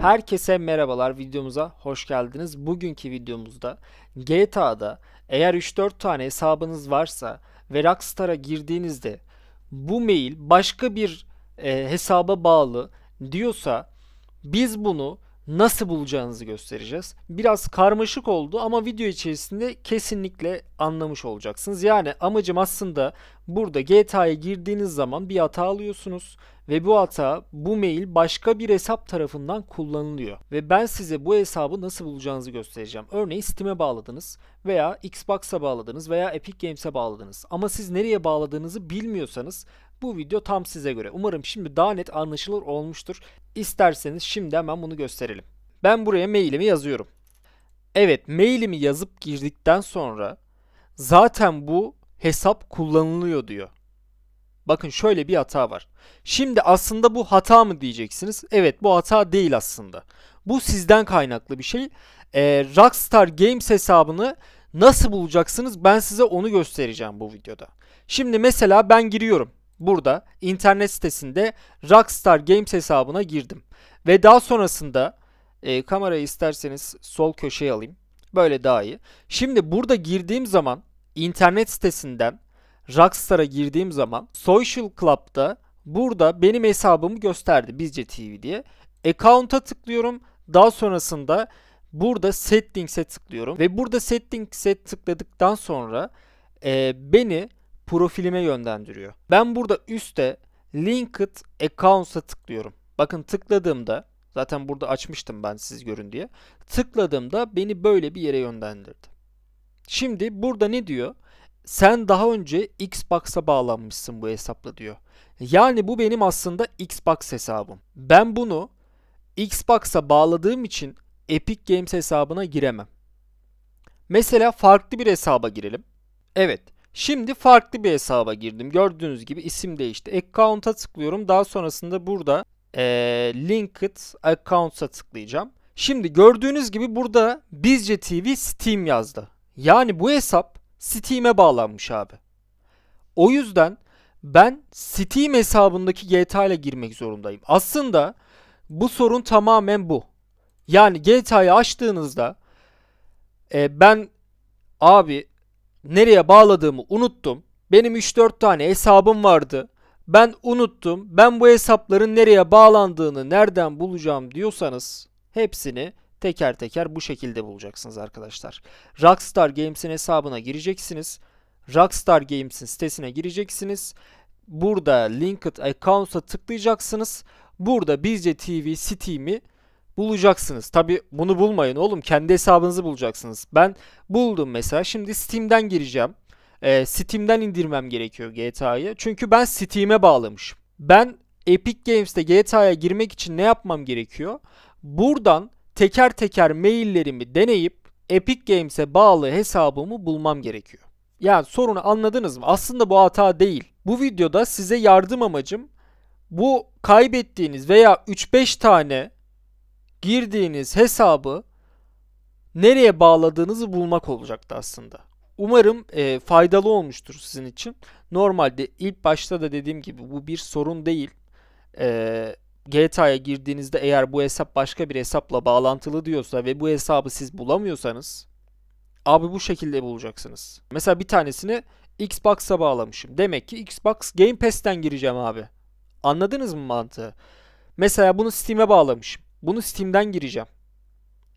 Herkese merhabalar videomuza hoş geldiniz. Bugünkü videomuzda GTA'da eğer 3-4 tane hesabınız varsa ve Rockstar'a girdiğinizde bu mail başka bir e, hesaba bağlı diyorsa biz bunu nasıl bulacağınızı göstereceğiz. Biraz karmaşık oldu ama video içerisinde kesinlikle anlamış olacaksınız. Yani amacım aslında burada GTA'ya girdiğiniz zaman bir hata alıyorsunuz ve bu hata bu mail başka bir hesap tarafından kullanılıyor. Ve ben size bu hesabı nasıl bulacağınızı göstereceğim. Örneğin Steam'e bağladınız veya Xbox'a bağladınız veya Epic Games'e bağladınız. Ama siz nereye bağladığınızı bilmiyorsanız bu video tam size göre. Umarım şimdi daha net anlaşılır olmuştur. İsterseniz şimdi hemen bunu gösterelim. Ben buraya mailimi yazıyorum. Evet mailimi yazıp girdikten sonra zaten bu hesap kullanılıyor diyor. Bakın şöyle bir hata var. Şimdi aslında bu hata mı diyeceksiniz? Evet bu hata değil aslında. Bu sizden kaynaklı bir şey. Ee, Rockstar Games hesabını nasıl bulacaksınız ben size onu göstereceğim bu videoda. Şimdi mesela ben giriyorum burada internet sitesinde Rockstar Games hesabına girdim. Ve daha sonrasında e, kamerayı isterseniz sol köşeye alayım. Böyle daha iyi. Şimdi burada girdiğim zaman internet sitesinden Rockstar'a girdiğim zaman Social Club'da burada benim hesabımı gösterdi Bizce TV diye. Account'a tıklıyorum. Daha sonrasında burada Settings'e tıklıyorum. Ve burada Settings'e tıkladıktan sonra e, beni profilime yönlendiriyor. Ben burada üstte Linked Accounts'a tıklıyorum. Bakın tıkladığımda zaten burada açmıştım ben siz görün diye. Tıkladığımda beni böyle bir yere yönlendirdi. Şimdi burada ne diyor? Sen daha önce Xbox'a bağlanmışsın bu hesapla diyor. Yani bu benim aslında Xbox hesabım. Ben bunu Xbox'a bağladığım için Epic Games hesabına giremem. Mesela farklı bir hesaba girelim. Evet, Şimdi farklı bir hesaba girdim. Gördüğünüz gibi isim değişti. Account'a tıklıyorum. Daha sonrasında burada e, Linked Accounts'a tıklayacağım. Şimdi gördüğünüz gibi burada Bizce TV Steam yazdı. Yani bu hesap Steam'e bağlanmış abi. O yüzden ben Steam hesabındaki GTA ile girmek zorundayım. Aslında bu sorun tamamen bu. Yani GTA'yı açtığınızda e, ben abi nereye bağladığımı unuttum. Benim 3-4 tane hesabım vardı. Ben unuttum. Ben bu hesapların nereye bağlandığını nereden bulacağım diyorsanız hepsini teker teker bu şekilde bulacaksınız arkadaşlar. Rockstar Games'in hesabına gireceksiniz. Rockstar Games'in sitesine gireceksiniz. Burada Linked Accounts'a tıklayacaksınız. Burada Bizce TV Steam'i bulacaksınız. Tabi bunu bulmayın oğlum kendi hesabınızı bulacaksınız. Ben buldum mesela şimdi Steam'den gireceğim. Ee, Steam'den indirmem gerekiyor GTA'yı. Çünkü ben Steam'e bağlamışım. Ben Epic Games'te GTA'ya girmek için ne yapmam gerekiyor? Buradan teker teker maillerimi deneyip Epic Games'e bağlı hesabımı bulmam gerekiyor. Yani sorunu anladınız mı? Aslında bu hata değil. Bu videoda size yardım amacım bu kaybettiğiniz veya 3-5 tane girdiğiniz hesabı nereye bağladığınızı bulmak olacaktı aslında. Umarım e, faydalı olmuştur sizin için. Normalde ilk başta da dediğim gibi bu bir sorun değil. E, GTA'ya girdiğinizde eğer bu hesap başka bir hesapla bağlantılı diyorsa ve bu hesabı siz bulamıyorsanız abi bu şekilde bulacaksınız. Mesela bir tanesini Xbox'a bağlamışım. Demek ki Xbox Game Pass'ten gireceğim abi. Anladınız mı mantığı? Mesela bunu Steam'e bağlamışım. Bunu Steam'den gireceğim.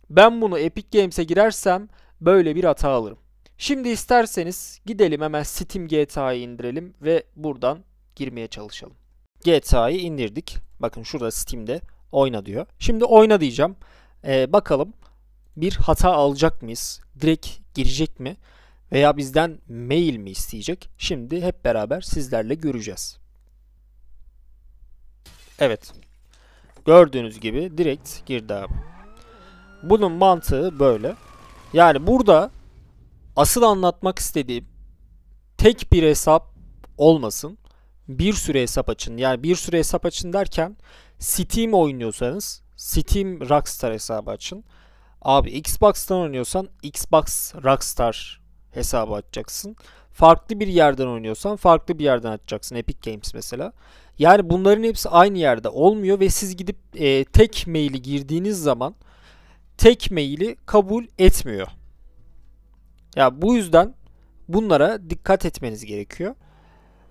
Ben bunu Epic Games'e girersem böyle bir hata alırım. Şimdi isterseniz gidelim hemen Steam GTA'yı indirelim ve buradan girmeye çalışalım. GTA'yı indirdik. Bakın şurada Steam'de oyna diyor. Şimdi oyna diyeceğim. Ee, bakalım bir hata alacak mıyız? Direkt girecek mi? Veya bizden mail mi isteyecek? Şimdi hep beraber sizlerle göreceğiz. Evet. Gördüğünüz gibi direkt girdi abi. Bunun mantığı böyle. Yani burada asıl anlatmak istediğim tek bir hesap olmasın. Bir sürü hesap açın. Yani bir sürü hesap açın derken Steam oynuyorsanız Steam Rockstar hesabı açın. Abi Xbox'tan oynuyorsan Xbox Rockstar hesabı açacaksın. Farklı bir yerden oynuyorsan farklı bir yerden açacaksın. Epic Games mesela. Yani bunların hepsi aynı yerde olmuyor ve siz gidip e, tek maili girdiğiniz zaman tek maili kabul etmiyor. Ya bu yüzden bunlara dikkat etmeniz gerekiyor.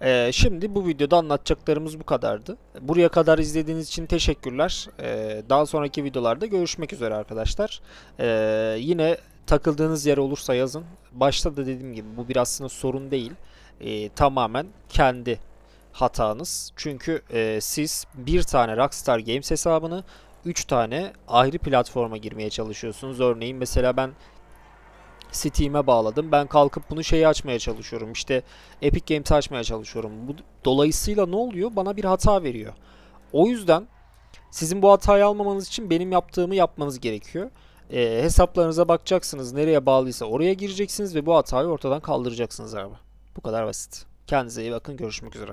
Ee, şimdi bu videoda anlatacaklarımız bu kadardı. Buraya kadar izlediğiniz için teşekkürler. Ee, daha sonraki videolarda görüşmek üzere arkadaşlar. Ee, yine takıldığınız yer olursa yazın. Başta da dediğim gibi bu biraz aslında sorun değil. Ee, tamamen kendi hatanız. Çünkü e, siz bir tane Rockstar Games hesabını 3 tane ayrı platforma girmeye çalışıyorsunuz. Örneğin mesela ben Steam'e bağladım. Ben kalkıp bunu şeyi açmaya çalışıyorum. İşte Epic Games açmaya çalışıyorum. Bu, dolayısıyla ne oluyor? Bana bir hata veriyor. O yüzden sizin bu hatayı almamanız için benim yaptığımı yapmanız gerekiyor. E, hesaplarınıza bakacaksınız. Nereye bağlıysa oraya gireceksiniz ve bu hatayı ortadan kaldıracaksınız abi. Bu kadar basit. Kendinize iyi bakın. Görüşmek üzere.